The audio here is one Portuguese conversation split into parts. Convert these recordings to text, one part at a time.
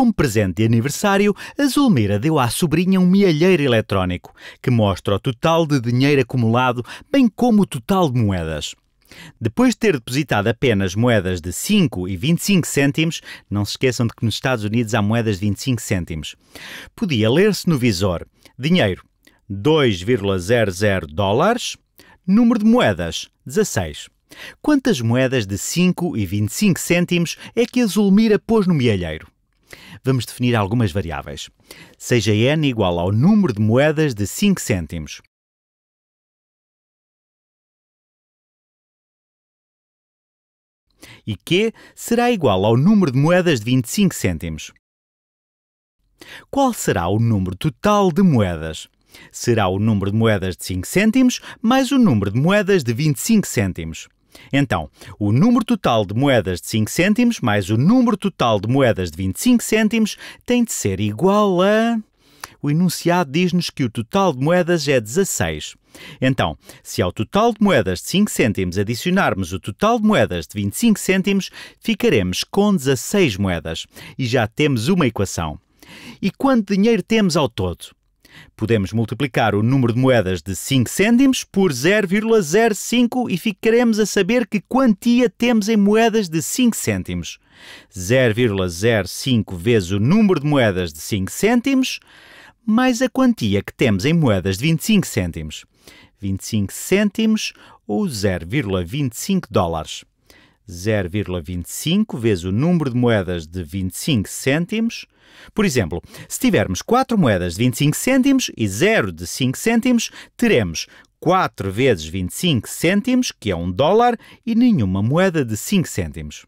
Como presente de aniversário, a Zulmira deu à sobrinha um mielheiro eletrónico, que mostra o total de dinheiro acumulado, bem como o total de moedas. Depois de ter depositado apenas moedas de 5 e 25 cêntimos, não se esqueçam de que nos Estados Unidos há moedas de 25 cêntimos, podia ler-se no visor dinheiro 2,00 dólares, número de moedas 16. Quantas moedas de 5 e 25 cêntimos é que a Zulmira pôs no mielheiro? Vamos definir algumas variáveis. Seja n igual ao número de moedas de 5 cêntimos. E q será igual ao número de moedas de 25 cêntimos. Qual será o número total de moedas? Será o número de moedas de 5 cêntimos mais o número de moedas de 25 cêntimos. Então, o número total de moedas de 5 cêntimos mais o número total de moedas de 25 cêntimos tem de ser igual a. O enunciado diz-nos que o total de moedas é 16. Então, se ao total de moedas de 5 cêntimos adicionarmos o total de moedas de 25 cêntimos, ficaremos com 16 moedas. E já temos uma equação. E quanto dinheiro temos ao todo? Podemos multiplicar o número de moedas de 5 cêntimos por 0,05 e ficaremos a saber que quantia temos em moedas de 5 cêntimos. 0,05 vezes o número de moedas de 5 cêntimos mais a quantia que temos em moedas de 25 cêntimos. 25 cêntimos ou 0,25 dólares. 0,25 vezes o número de moedas de 25 cêntimos. Por exemplo, se tivermos 4 moedas de 25 cêntimos e 0 de 5 cêntimos, teremos 4 vezes 25 cêntimos, que é 1 um dólar, e nenhuma moeda de 5 cêntimos.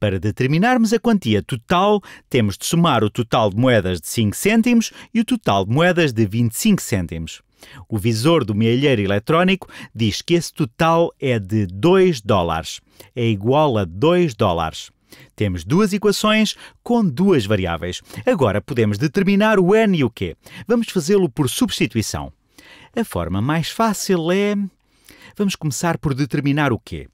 Para determinarmos a quantia total, temos de somar o total de moedas de 5 cêntimos e o total de moedas de 25 cêntimos. O visor do milheiro eletrónico diz que esse total é de 2 dólares. É igual a 2 dólares. Temos duas equações com duas variáveis. Agora podemos determinar o n e o q. Vamos fazê-lo por substituição. A forma mais fácil é. Vamos começar por determinar o q.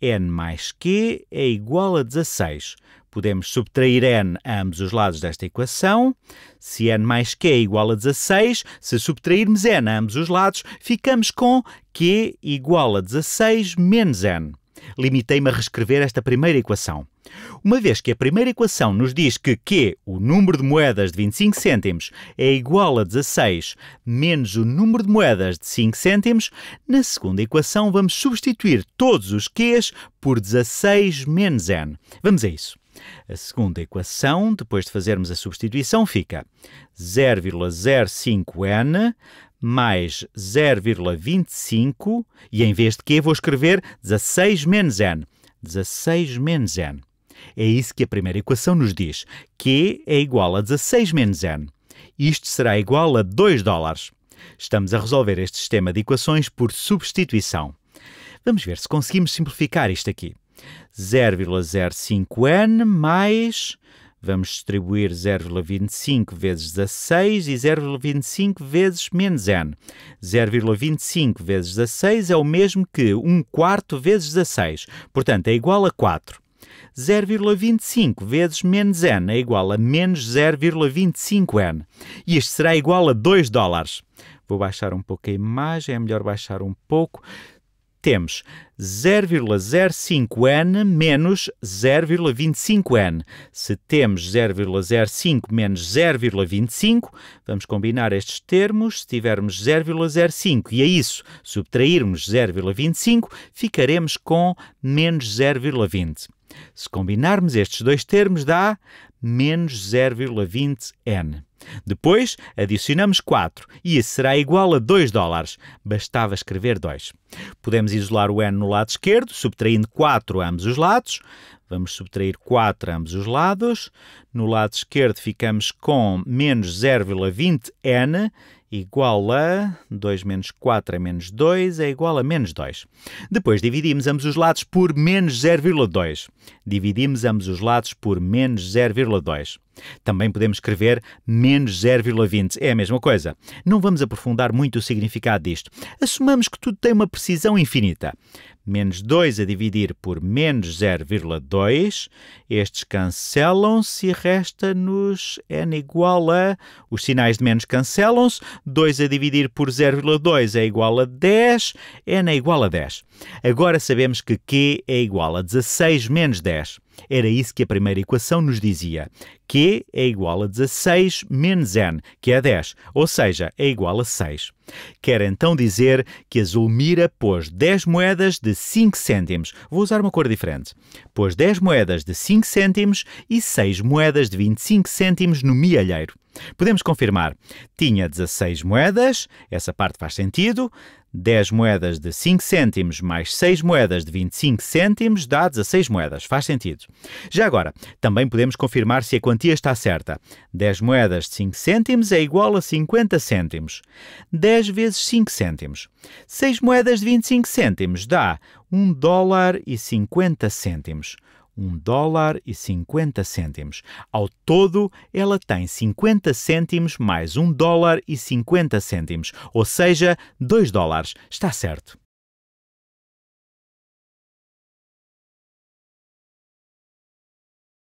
n mais q é igual a 16. Podemos subtrair n a ambos os lados desta equação. Se n mais q é igual a 16, se subtrairmos n a ambos os lados, ficamos com q igual a 16 menos n. Limitei-me a reescrever esta primeira equação. Uma vez que a primeira equação nos diz que Q, o número de moedas de 25 cêntimos, é igual a 16 menos o número de moedas de 5 cêntimos, na segunda equação vamos substituir todos os Qs por 16 menos N. Vamos a isso. A segunda equação, depois de fazermos a substituição, fica 0,05n mais 0,25 e em vez de q vou escrever 16 menos n. 16 menos n. É isso que a primeira equação nos diz. Q é igual a 16 menos n. Isto será igual a 2 dólares. Estamos a resolver este sistema de equações por substituição. Vamos ver se conseguimos simplificar isto aqui. 0,05n mais vamos distribuir 0,25 vezes 16 e 0,25 vezes menos n. 0,25 vezes 16 é o mesmo que 1 quarto vezes 16, portanto é igual a 4. 0,25 vezes menos n é igual a menos 0,25n. E isto será igual a 2 dólares. Vou baixar um pouco a imagem, é melhor baixar um pouco temos 0,05n menos 0,25n. Se temos 0,05 menos 0,25, vamos combinar estes termos. Se tivermos 0,05 e a isso subtrairmos 0,25, ficaremos com menos 0,20. Se combinarmos estes dois termos, dá menos 0,20n. Depois adicionamos 4 e isso será igual a 2 dólares. Bastava escrever 2. Podemos isolar o N no lado esquerdo, subtraindo 4 a ambos os lados. Vamos subtrair 4 a ambos os lados. No lado esquerdo ficamos com menos 0,20N igual a 2 menos 4 é menos 2, é igual a menos 2. Depois dividimos ambos os lados por menos 0,2. Dividimos ambos os lados por menos 0,2. Também podemos escrever menos 0,20, é a mesma coisa. Não vamos aprofundar muito o significado disto. Assumamos que tudo tem uma precisão infinita menos 2 a dividir por menos 0,2, estes cancelam-se e resta-nos n igual a. Os sinais de menos cancelam-se, 2 a dividir por 0,2 é igual a 10, n é igual a 10. Agora sabemos que q é igual a 16 menos 10. Era isso que a primeira equação nos dizia. Q é igual a 16 menos n, que é 10, ou seja, é igual a 6. Quer então dizer que a Zulmira pôs 10 moedas de 5 cêntimos. Vou usar uma cor diferente. Pôs 10 moedas de 5 cêntimos e 6 moedas de 25 cêntimos no mialheiro. Podemos confirmar, tinha 16 moedas, essa parte faz sentido, 10 moedas de 5 cêntimos mais 6 moedas de 25 cêntimos dá 16 moedas, faz sentido. Já agora, também podemos confirmar se a quantia está certa. 10 moedas de 5 cêntimos é igual a 50 cêntimos. 10 vezes 5 cêntimos. 6 moedas de 25 cêntimos dá 1 dólar e 50 cêntimos. 1 dólar e 50 cêntimos. Ao todo, ela tem 50 cêntimos mais 1 dólar e 50 cêntimos, ou seja, 2 dólares. Está certo.